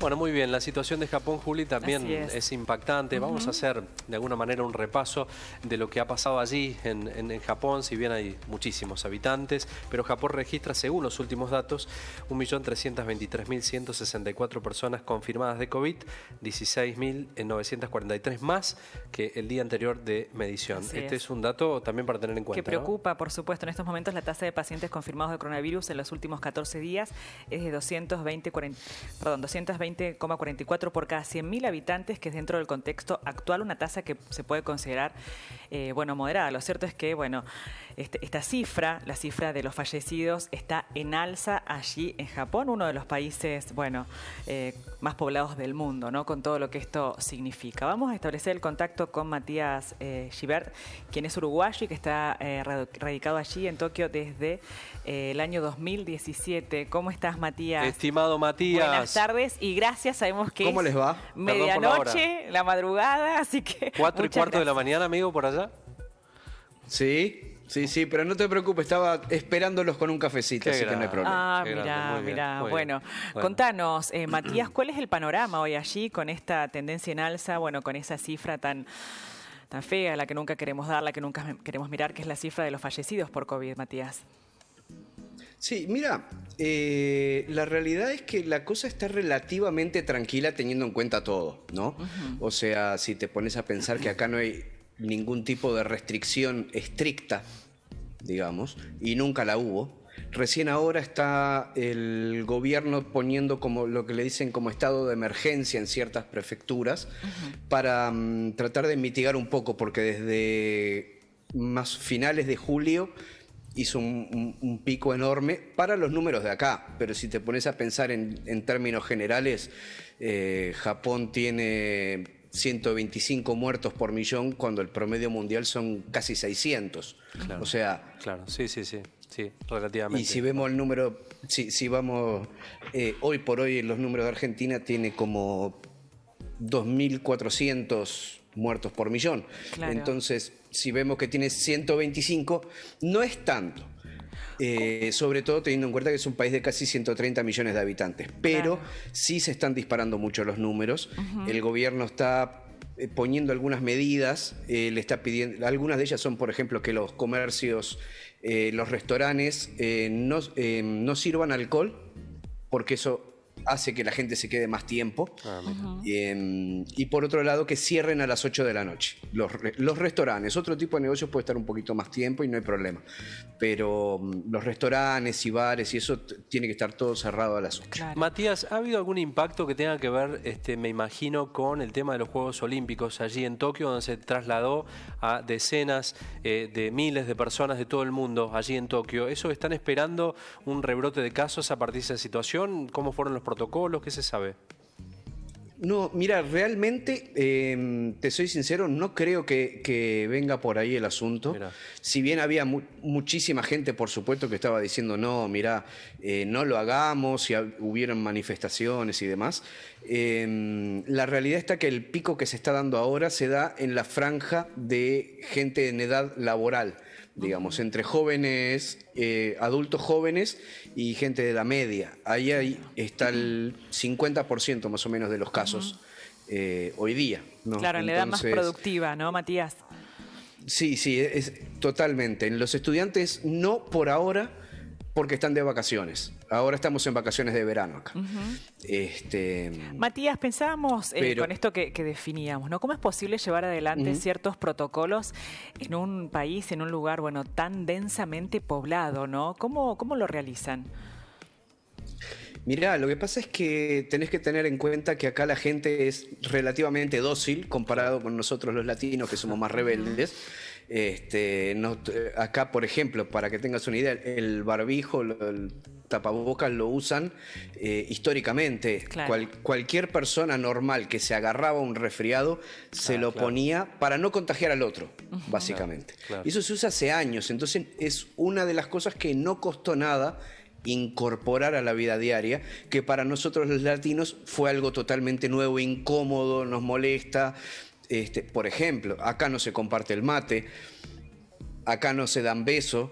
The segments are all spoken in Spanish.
Bueno, muy bien. La situación de Japón, Juli, también es. impactante. Vamos a hacer, de alguna manera, un repaso de lo que ha pasado allí en, Japón, si bien hay muchísimos habitantes, pero Japón registra, según los últimos datos, 1.323.164 personas confirmadas de COVID, 16.943 más que el día anterior de medición. este es. un dato también para tener en cuenta. Que preocupa, por supuesto, en estos momentos la tasa de pacientes confirmados de coronavirus en los últimos 14 días es de 220, 40, perdón, 220 20,44 por cada 100.000 habitantes, que es dentro del contexto actual una tasa que se puede considerar, eh, bueno, moderada. Lo cierto es que, bueno, este, esta cifra, la cifra de los fallecidos, está en alza allí en Japón, uno de los países, bueno, eh, más poblados del mundo, ¿no? Con todo lo que esto significa. Vamos a establecer el contacto con Matías eh, Gibert, quien es uruguayo y que está eh, radicado allí en Tokio desde eh, el año 2017. ¿Cómo estás, Matías? Estimado Matías. Buenas tardes y gracias. Sabemos que ¿Cómo les va? Medianoche, la, madrugada, así que. Cuatro y cuarto de la mañana, amigo, por allá. Sí, Sí, sí, pero no te preocupes, estaba esperándolos con un cafecito, así que no hay problema. Ah, mira, mirá. Bueno, contanos, eh, Matías, ¿cuál es el panorama hoy allí con esta tendencia en alza, bueno, con esa cifra tan tan fea, la que nunca queremos dar, la que nunca queremos mirar, que es la cifra de los fallecidos por COVID, Matías. Sí, mira, eh, la realidad es que la cosa está relativamente tranquila teniendo en cuenta todo, ¿no? O sea, si te pones a pensar que acá no hay ningún tipo de restricción estricta, digamos, y nunca la hubo. Recién ahora está el gobierno poniendo como lo que le dicen como estado de emergencia en ciertas prefecturas para mm, tratar de mitigar un poco, porque desde más finales de julio hizo un, pico enorme para los números de acá, pero si te pones a pensar en, términos generales, eh, Japón tiene 125 muertos por millón cuando el promedio mundial son casi 600. Claro, o sea... Claro, sí, sí, sí. Sí, relativamente. Y si vemos el número, si, si vamos, eh, hoy por hoy los números de Argentina tiene como 2.400 muertos por millón. Entonces, si vemos que tiene 125, no es tanto. Eh, sobre todo teniendo en cuenta que es un país de casi 130 millones de habitantes. Pero sí se están disparando mucho los números. El gobierno está eh, poniendo algunas medidas, eh, le está pidiendo, algunas de ellas son, por ejemplo, que los comercios, los restaurantes no, no sirvan alcohol, porque eso hace que la gente se quede más tiempo. Ah, em, y, por otro lado, que cierren a las 8 de la noche. Los, restaurantes, otro tipo de negocios puede estar un poquito más tiempo y no hay problema. Pero mm, los restaurantes y bares y eso tiene que estar todo cerrado a las 8. Matías, ¿ha habido algún impacto que tenga que ver, este, me imagino, con el tema de los Juegos Olímpicos allí en Tokio, donde se trasladó a decenas eh, de miles de personas de todo el mundo allí en Tokio? ¿Eso están esperando un rebrote de casos a partir de esa situación? ¿Cómo fueron los protocolos? ¿Qué se sabe? No, mira, realmente, em, te soy sincero, no creo que, venga por ahí el asunto. Si bien había muchísima gente, por supuesto, que estaba diciendo, no, mira, eh, no lo hagamos, y hubieron manifestaciones y demás, em, la realidad está que el pico que se está dando ahora se da en la franja de gente en edad laboral digamos, entre jóvenes, eh, adultos jóvenes y gente de edad media. Ahí, ahí está el 50% más o menos de los casos eh, hoy día. Claro, en la edad más productiva, ¿no, Matías? Sí, sí, es, totalmente. En los estudiantes no por ahora, porque están de vacaciones. Ahora estamos en vacaciones de verano acá. Este, Matías, pensábamos eh, con esto que, definíamos, ¿no? ¿Cómo es posible llevar adelante ciertos protocolos en un país, en un lugar, bueno, tan densamente poblado, ¿no? ¿Cómo, cómo lo realizan? Mirá, lo que pasa es que tenés que tener en cuenta que acá la gente es relativamente dócil comparado con nosotros los latinos que somos más rebeldes. Este, no, acá, por ejemplo, para que tengas una idea, el barbijo, el tapabocas lo usan eh, históricamente. cualquier persona normal que se agarraba un resfriado se ah, lo ponía para no contagiar al otro, básicamente. Y Eso se usa hace años, entonces es una de las cosas que no costó nada incorporar a la vida diaria, que para nosotros los latinos fue algo totalmente nuevo, incómodo, nos molesta, este, por ejemplo, acá no se comparte el mate, acá no se dan besos,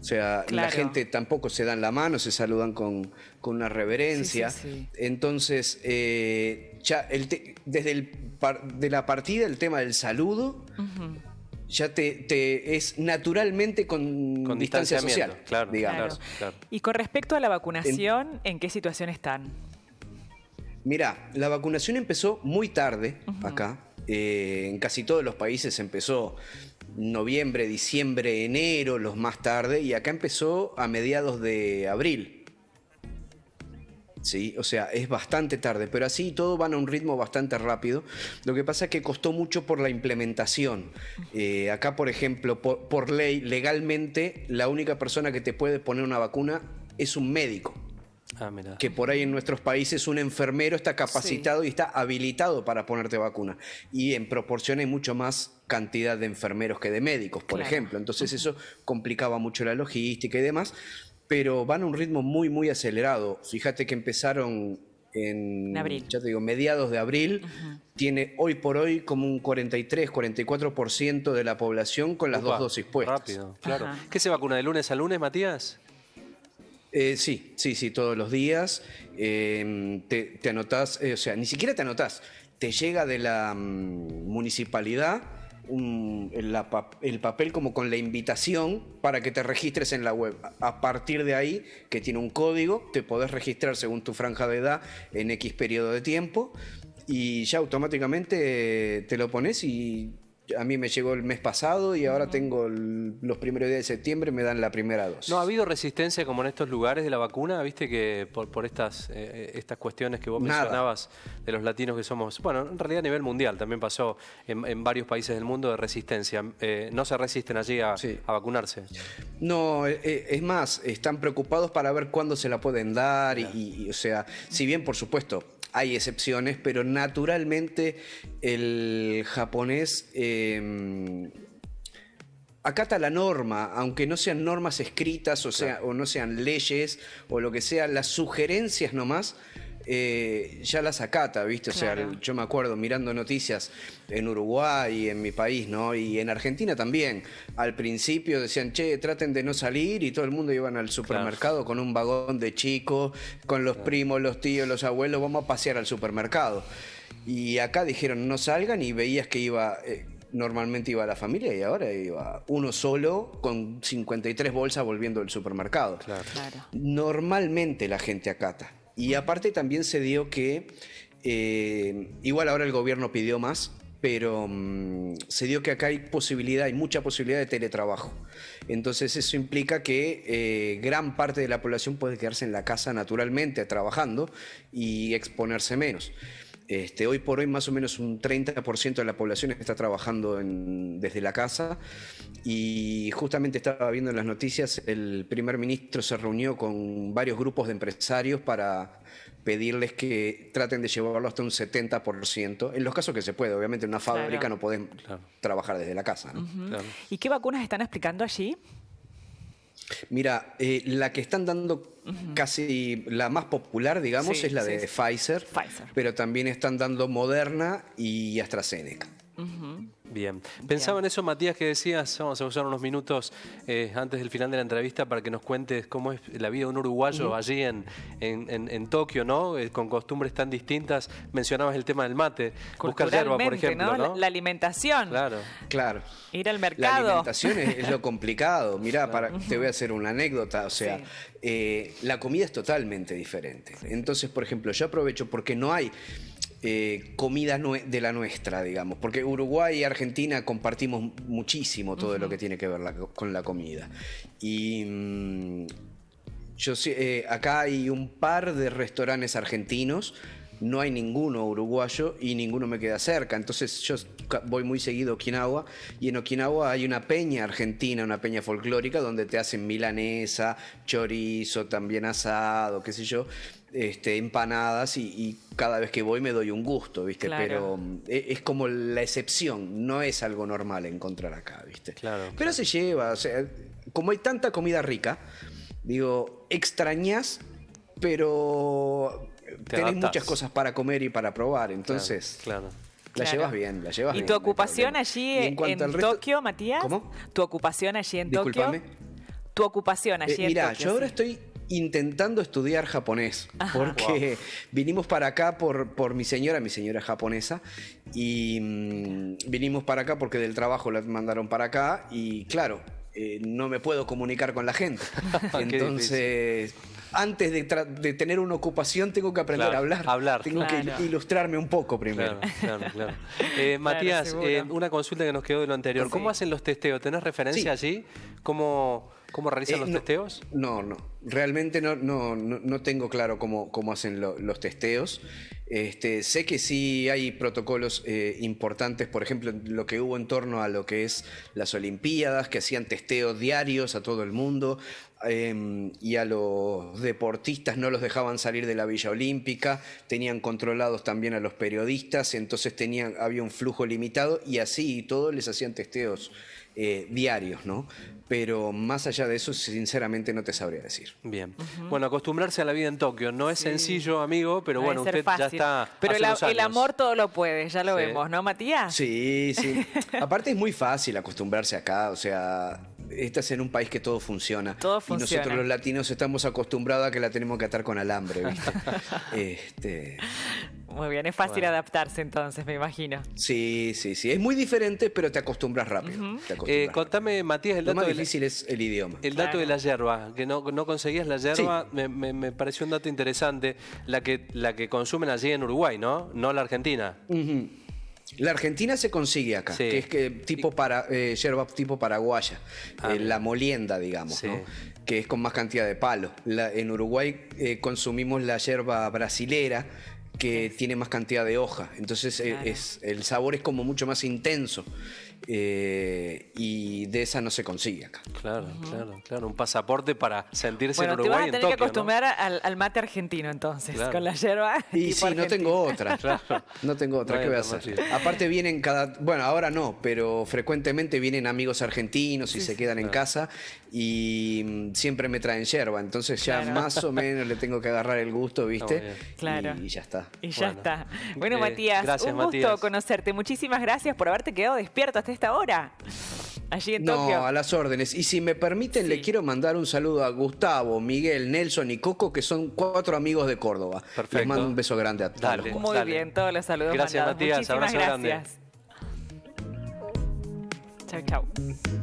o sea, la gente tampoco se dan la mano, se saludan con, una reverencia. Entonces, desde la partida, el tema del saludo, ya te, es naturalmente con, distancia social. y con respecto a la vacunación, ¿en, qué situación están? Mirá, la vacunación empezó muy tarde acá. Eh, en casi todos los países empezó noviembre, diciembre, enero, los más tarde, y acá empezó a mediados de abril. ¿sí? O sea, es bastante tarde, pero así todo van a un ritmo bastante rápido. Lo que pasa es que costó mucho por la implementación. Eh, acá, por ejemplo, por ley, legalmente, la única persona que te puede poner una vacuna es un médico. Ah, que por ahí en nuestros países un enfermero está capacitado y está habilitado para ponerte vacuna. Y en proporción hay mucho más cantidad de enfermeros que de médicos, por ejemplo. Entonces eso complicaba mucho la logística y demás. Pero van a un ritmo muy, muy acelerado. Fíjate que empezaron en, abril. digo, mediados de abril, tiene hoy por hoy como un 43, 44% de la población con las dos dosis puestas. Rápido, claro. ¿Qué se vacuna de lunes a lunes, Matías? Eh, sí, sí, sí, todos los días. Eh, te, anotás, eh, o sea, ni siquiera te anotás. Te llega de la mm, municipalidad el papel como con la invitación para que te registres en la web. A partir de ahí, que tiene un código, te podés registrar según tu franja de edad en X periodo de tiempo y ya automáticamente te lo pones y a mí me llegó el mes pasado y ahora tengo los primeros días de septiembre me dan la primera dos. No ha habido resistencia como en estos lugares de la vacuna, viste que por, por estas eh, eh, estas cuestiones que vos mencionabas de los latinos que somos, bueno, en realidad a nivel mundial también pasó en, varios países del mundo de resistencia. Eh, no se resisten allí a, a vacunarse. No, es más, están preocupados para ver cuándo se la pueden dar y, y, o sea, si bien por supuesto hay excepciones, pero naturalmente el japonés em, acata la norma, aunque no sean normas escritas o, sea, o no sean leyes o lo que sea, las sugerencias nomás eh, ya las acata, ¿viste? O sea, yo me acuerdo mirando noticias en Uruguay, y en mi país, ¿no? Y en Argentina también. Al principio decían, che, traten de no salir y todo el mundo iban al supermercado con un vagón de chicos, con los primos, los tíos, los abuelos, vamos a pasear al supermercado. Y acá dijeron, no salgan y veías que iba... Eh, normalmente iba la familia y ahora iba uno solo con 53 bolsas volviendo del supermercado. Claro. Normalmente la gente acata. Y aparte también se dio que, eh, igual ahora el gobierno pidió más, pero mm, se dio que acá hay posibilidad, hay mucha posibilidad de teletrabajo. Entonces eso implica que eh, gran parte de la población puede quedarse en la casa naturalmente trabajando y exponerse menos. Este, hoy por hoy más o menos un 30% de la población está trabajando desde la casa y justamente estaba viendo en las noticias, el primer ministro se reunió con varios grupos de empresarios para pedirles que traten de llevarlo hasta un 70%, en los casos que se puede, obviamente en una fábrica no pueden trabajar desde la casa. ¿Y qué vacunas están explicando allí? Mira, eh, la que están dando casi la más popular, digamos, es la de Pfizer, pero también están dando Moderna y AstraZeneca. Bien. Pensaba en eso, Matías, que decías, vamos a usar unos minutos eh, antes del final de la entrevista para que nos cuentes cómo es la vida de un uruguayo allí en, en, Tokio, ¿no? Eh, con costumbres tan distintas. Mencionabas el tema del mate, buscar hierba, por ejemplo. ¿no? La, alimentación. Claro. Claro. Ir al mercado. La alimentación es, lo complicado. Mirá, para, te voy a hacer una anécdota. O sea, eh, la comida es totalmente diferente. Entonces, por ejemplo, yo aprovecho porque no hay eh, comida de la nuestra, digamos, porque Uruguay y Argentina compartimos muchísimo todo lo que tiene que ver con la comida. Y mm, yo eh, acá hay un par de restaurantes argentinos, no hay ninguno uruguayo y ninguno me queda cerca, entonces yo voy muy seguido a Okinawa y en Okinawa hay una peña argentina, una peña folclórica donde te hacen milanesa, chorizo, también asado, qué sé yo este, empanadas y, cada vez que voy me doy un gusto, ¿viste? Pero eh, es, como la excepción, no es algo normal encontrar acá, ¿viste? Claro. Pero se lleva, sea, como hay tanta comida rica, digo, extrañas, pero tenés muchas cosas para comer y para probar, entonces. claro. La llevas bien, la llevas ¿Y bien. ¿Y tu ocupación allí en, Tokio, Matías? ¿Cómo? ¿Tu ocupación allí en Tokio? Tu ocupación allí eh, en Tokio. Mira, yo ahora estoy intentando estudiar japonés, porque vinimos para acá por, mi señora, mi señora japonesa, y mm, vinimos para acá porque del trabajo la mandaron para acá, y claro, eh, no me puedo comunicar con la gente. Entonces, antes de, tener una ocupación, tengo que aprender a hablar. Tengo que ilustrarme un poco primero. Claro, eh, Matías, eh, una consulta que nos quedó de lo anterior. ¿Cómo hacen los testeos? ¿Tenés referencia allí? ¿Cómo, cómo realizan los testeos? No, no. Realmente no, no, no, tengo claro cómo, hacen los testeos. Este, sé que sí hay protocolos eh, importantes, por ejemplo, lo que hubo en torno a lo que es las Olimpiadas, que hacían testeos diarios a todo el mundo em, y a los deportistas no los dejaban salir de la Villa Olímpica, tenían controlados también a los periodistas, entonces tenían, había un flujo limitado y así y todo les hacían testeos eh, diarios, ¿no? Pero más allá de eso, sinceramente no te sabría decir. Bien. Bueno, acostumbrarse a la vida en Tokio. No es sencillo, amigo, pero bueno, usted ya está. Pero el amor todo lo puede, ya lo vemos, ¿no, Matías? Sí, sí. Aparte es muy fácil acostumbrarse acá, o sea, estás en un país que todo funciona. Todo funciona. Y nosotros los latinos estamos acostumbrados a que la tenemos que atar con alambre, ¿viste? este... Muy bien, es fácil adaptarse entonces, me imagino. Sí, sí, sí. Es muy diferente, pero te acostumbras rápido. Eh, contame, Matías, el dato. Lo más difícil es el idioma. El dato de la yerba, que no, conseguías la yerba. me, pareció un dato interesante. La que, la que consumen allí en Uruguay, ¿no? No la Argentina. La Argentina se consigue acá, que es que tipo para eh, yerba tipo paraguaya, ah, eh, la molienda, digamos, ¿no? que es con más cantidad de palo. en Uruguay consumimos la yerba brasilera, que tiene más cantidad de hoja. Entonces eh, es, el sabor es como mucho más intenso. Eh, y de esa no se consigue acá. Claro, claro, claro. Un pasaporte para sentirse en Uruguay. Te vas a tener que acostumbrar al, mate argentino entonces, con la yerba. Y sí, no tengo otra. No tengo otra. ¿Qué voy a hacer? Aparte, vienen cada. Bueno, ahora no, pero frecuentemente vienen amigos argentinos y se quedan en casa y mm, siempre me traen yerba. Entonces ya más o menos le tengo que agarrar el gusto, ¿viste? Claro. Y, ya está. Y ya está. Bueno, eh, Matías, un gusto conocerte. Muchísimas gracias por haberte quedado despierto hasta esta hora? Allí en no, a las órdenes. Y si me permiten, le quiero mandar un saludo a Gustavo, Miguel, Nelson y Coco, que son cuatro amigos de Córdoba. Perfecto. Les mando un beso grande a todos. los Muy bien, todos los saludos. Gracias, Matías. abrazo gracias. grande. Chao, chao.